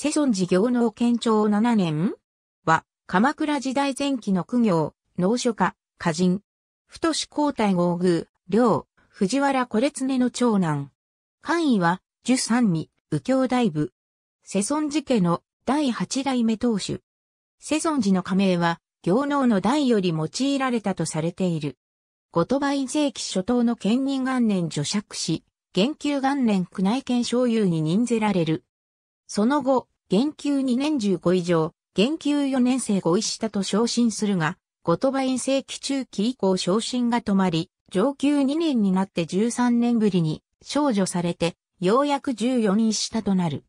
世尊寺行能県庁7年は、鎌倉時代前期の苦行、農書家、歌人。太子皇太合宮、領、藤原小列根の長男。官位は、十三味、右京大部。世尊寺家の第八代目当主。世尊寺の加名は、行能の代より用いられたとされている。後鳥羽世紀初頭の県仁元年助爵し、元久元年宮内県所有に任ぜられる。その後、減給2年15以上、減給4年生5位下と昇進するが、後鳥羽院正期中期以降昇進が止まり、上級2年になって13年ぶりに、少女されて、ようやく14位下となる。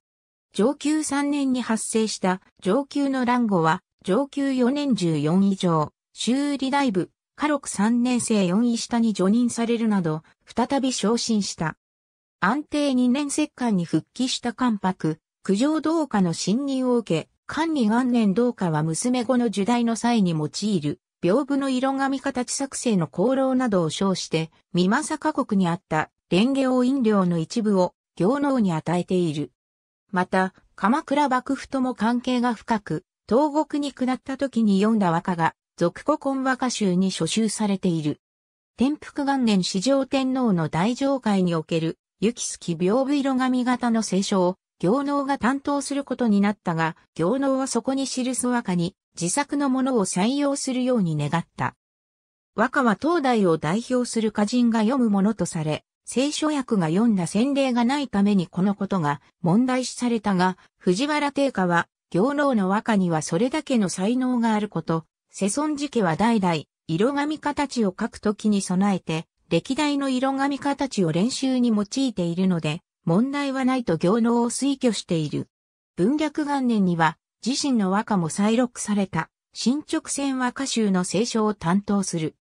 上級3年に発生した上級の乱後は、上級4年14以上、修理大部、家録3年生4位下に除任されるなど、再び昇進した。安定2年節間に復帰した関白、九条同化の侵入を受け、管理元年同化は娘子の受代の際に用いる、屏風の色紙形作成の功労などを称して、美政国にあった蓮華王飲料の一部を行能に与えている。また、鎌倉幕府とも関係が深く、東国に下った時に読んだ和歌が、俗古今和歌集に書集されている。天福元年四条天皇の大上会における、雪月屏風色紙型の聖書を、行能が担当することになったが、行能はそこに記す和歌に自作のものを採用するように願った。和歌は東大を代表する歌人が読むものとされ、聖書訳が読んだ先例がないためにこのことが問題視されたが、藤原定家は、行能の和歌にはそれだけの才能があること、世尊寺家は代々、色紙形を書くときに備えて、歴代の色紙形を練習に用いているので、問題はないと行能を推挙している。文略元年には、自身の和歌も再録された、進捗線和歌集の聖書を担当する。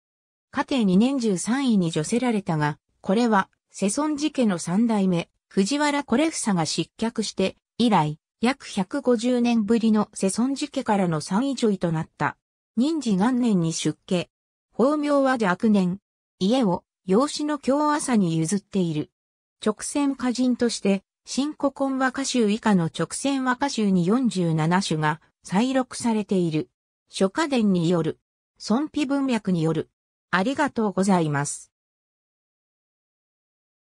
家庭2年中3位に除せられたが、これは、世尊寺家の三代目、藤原コレフサが失脚して、以来、約150年ぶりの世尊寺家からの三位女位となった。任時元年に出家。法名は若年。家を、養子の京朝に譲っている。直線歌人として、新古今和歌集以下の直線和歌集に47種が再録されている。書家伝による。尊否文脈による。ありがとうございます。